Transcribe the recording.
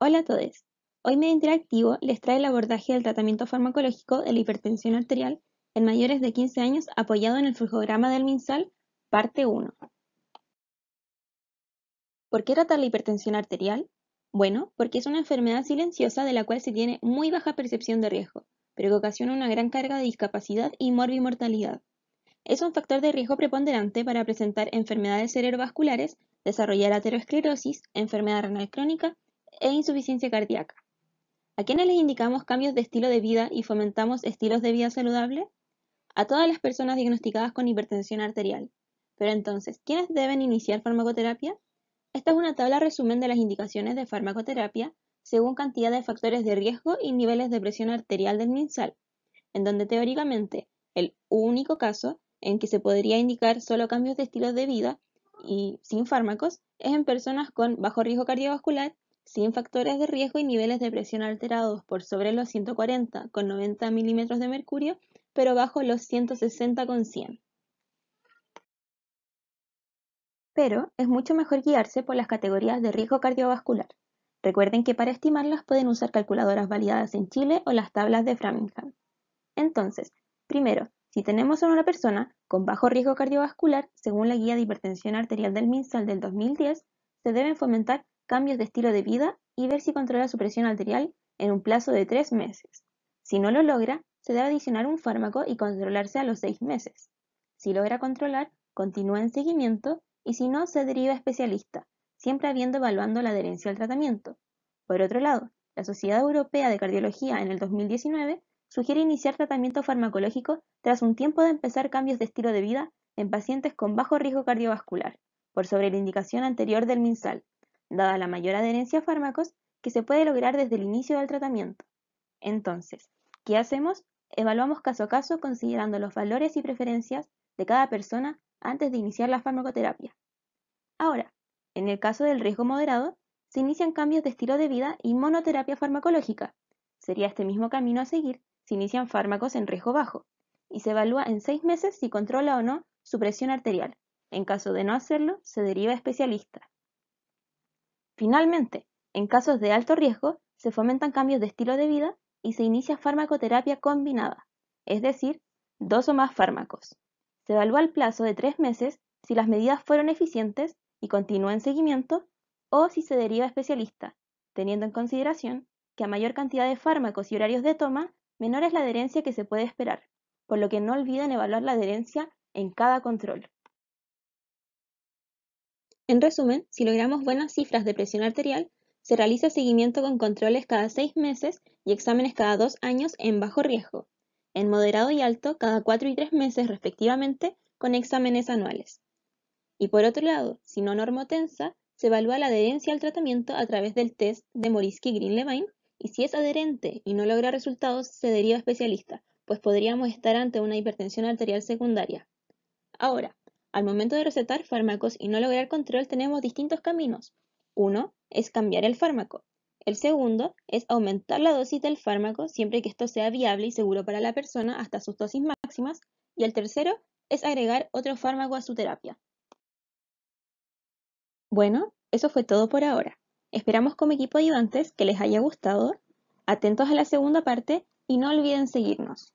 Hola a todos. Hoy Medio Interactivo les trae el abordaje del tratamiento farmacológico de la hipertensión arterial en mayores de 15 años apoyado en el flujograma del MinSal, parte 1. ¿Por qué tratar la hipertensión arterial? Bueno, porque es una enfermedad silenciosa de la cual se tiene muy baja percepción de riesgo, pero que ocasiona una gran carga de discapacidad y morbimortalidad. Es un factor de riesgo preponderante para presentar enfermedades cerebrovasculares, desarrollar aterosclerosis, enfermedad renal crónica e insuficiencia cardíaca. ¿A quiénes les indicamos cambios de estilo de vida y fomentamos estilos de vida saludable? A todas las personas diagnosticadas con hipertensión arterial. Pero entonces, ¿quiénes deben iniciar farmacoterapia? Esta es una tabla resumen de las indicaciones de farmacoterapia según cantidad de factores de riesgo y niveles de presión arterial del MinSal, en donde teóricamente el único caso en que se podría indicar solo cambios de estilo de vida y sin fármacos es en personas con bajo riesgo cardiovascular sin factores de riesgo y niveles de presión alterados por sobre los 140 con 90 milímetros de mercurio, pero bajo los 160 con 100. Pero es mucho mejor guiarse por las categorías de riesgo cardiovascular. Recuerden que para estimarlas pueden usar calculadoras validadas en Chile o las tablas de Framingham. Entonces, primero, si tenemos a una persona con bajo riesgo cardiovascular, según la guía de hipertensión arterial del MinSal del 2010, se deben fomentar cambios de estilo de vida y ver si controla su presión arterial en un plazo de tres meses. Si no lo logra, se debe adicionar un fármaco y controlarse a los seis meses. Si logra controlar, continúa en seguimiento y si no, se deriva a especialista, siempre habiendo evaluando la adherencia al tratamiento. Por otro lado, la Sociedad Europea de Cardiología en el 2019 sugiere iniciar tratamiento farmacológico tras un tiempo de empezar cambios de estilo de vida en pacientes con bajo riesgo cardiovascular, por sobre la indicación anterior del MinSal, dada la mayor adherencia a fármacos que se puede lograr desde el inicio del tratamiento. Entonces, ¿qué hacemos? Evaluamos caso a caso considerando los valores y preferencias de cada persona antes de iniciar la farmacoterapia. Ahora, en el caso del riesgo moderado, se inician cambios de estilo de vida y monoterapia farmacológica. Sería este mismo camino a seguir si inician fármacos en riesgo bajo, y se evalúa en seis meses si controla o no su presión arterial. En caso de no hacerlo, se deriva a especialista. Finalmente, en casos de alto riesgo, se fomentan cambios de estilo de vida y se inicia farmacoterapia combinada, es decir, dos o más fármacos. Se evalúa el plazo de tres meses si las medidas fueron eficientes y continúa en seguimiento o si se deriva especialista, teniendo en consideración que a mayor cantidad de fármacos y horarios de toma, menor es la adherencia que se puede esperar, por lo que no olviden evaluar la adherencia en cada control. En resumen, si logramos buenas cifras de presión arterial, se realiza seguimiento con controles cada seis meses y exámenes cada dos años en bajo riesgo, en moderado y alto cada cuatro y tres meses respectivamente con exámenes anuales. Y por otro lado, si no normotensa, se evalúa la adherencia al tratamiento a través del test de Morisky-Green-Levine y si es adherente y no logra resultados, se deriva a especialista, pues podríamos estar ante una hipertensión arterial secundaria. Ahora, al momento de recetar fármacos y no lograr control tenemos distintos caminos. Uno es cambiar el fármaco. El segundo es aumentar la dosis del fármaco siempre que esto sea viable y seguro para la persona hasta sus dosis máximas. Y el tercero es agregar otro fármaco a su terapia. Bueno, eso fue todo por ahora. Esperamos como equipo de ayudantes que les haya gustado. Atentos a la segunda parte y no olviden seguirnos.